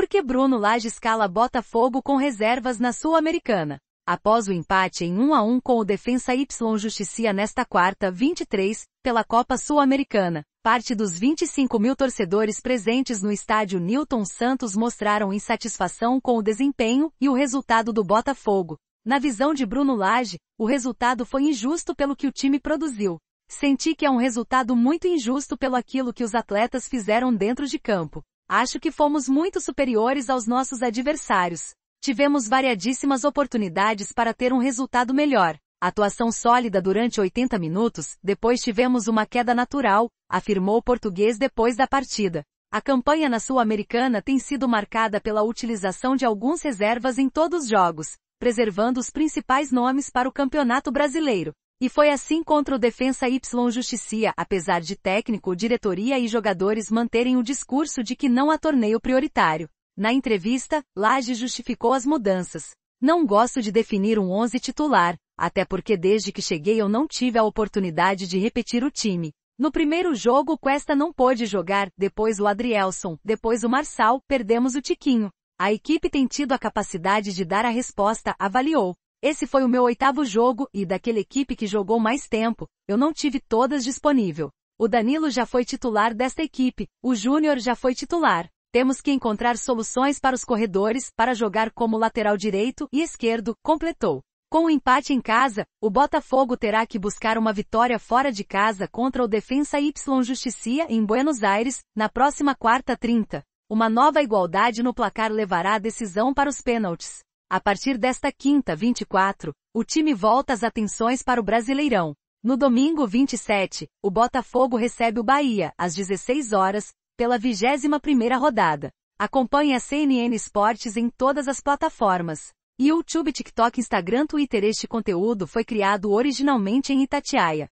Porque Bruno Lage escala Botafogo com reservas na Sul-Americana. Após o empate em 1 a 1 com o Defensa Y Justicia nesta quarta, 23, pela Copa Sul-Americana, parte dos 25 mil torcedores presentes no estádio Newton Santos mostraram insatisfação com o desempenho e o resultado do Botafogo. Na visão de Bruno Lage, o resultado foi injusto pelo que o time produziu. Senti que é um resultado muito injusto pelo aquilo que os atletas fizeram dentro de campo. Acho que fomos muito superiores aos nossos adversários. Tivemos variadíssimas oportunidades para ter um resultado melhor. Atuação sólida durante 80 minutos, depois tivemos uma queda natural, afirmou o português depois da partida. A campanha na Sul-Americana tem sido marcada pela utilização de alguns reservas em todos os jogos, preservando os principais nomes para o Campeonato Brasileiro. E foi assim contra o defensa Y Justicia, apesar de técnico, diretoria e jogadores manterem o discurso de que não a torneio prioritário. Na entrevista, Lage justificou as mudanças. Não gosto de definir um 11 titular, até porque desde que cheguei eu não tive a oportunidade de repetir o time. No primeiro jogo o Cuesta não pôde jogar, depois o Adrielson, depois o Marçal, perdemos o Tiquinho. A equipe tem tido a capacidade de dar a resposta, avaliou. Esse foi o meu oitavo jogo e daquela equipe que jogou mais tempo, eu não tive todas disponível. O Danilo já foi titular desta equipe, o Júnior já foi titular. Temos que encontrar soluções para os corredores, para jogar como lateral direito e esquerdo, completou. Com o empate em casa, o Botafogo terá que buscar uma vitória fora de casa contra o Defensa Y Justicia em Buenos Aires, na próxima quarta trinta. Uma nova igualdade no placar levará a decisão para os pênaltis. A partir desta quinta 24, o time volta as atenções para o Brasileirão. No domingo 27, o Botafogo recebe o Bahia, às 16 horas, pela 21ª rodada. Acompanhe a CNN Esportes em todas as plataformas. YouTube, TikTok, Instagram, Twitter. Este conteúdo foi criado originalmente em Itatiaia.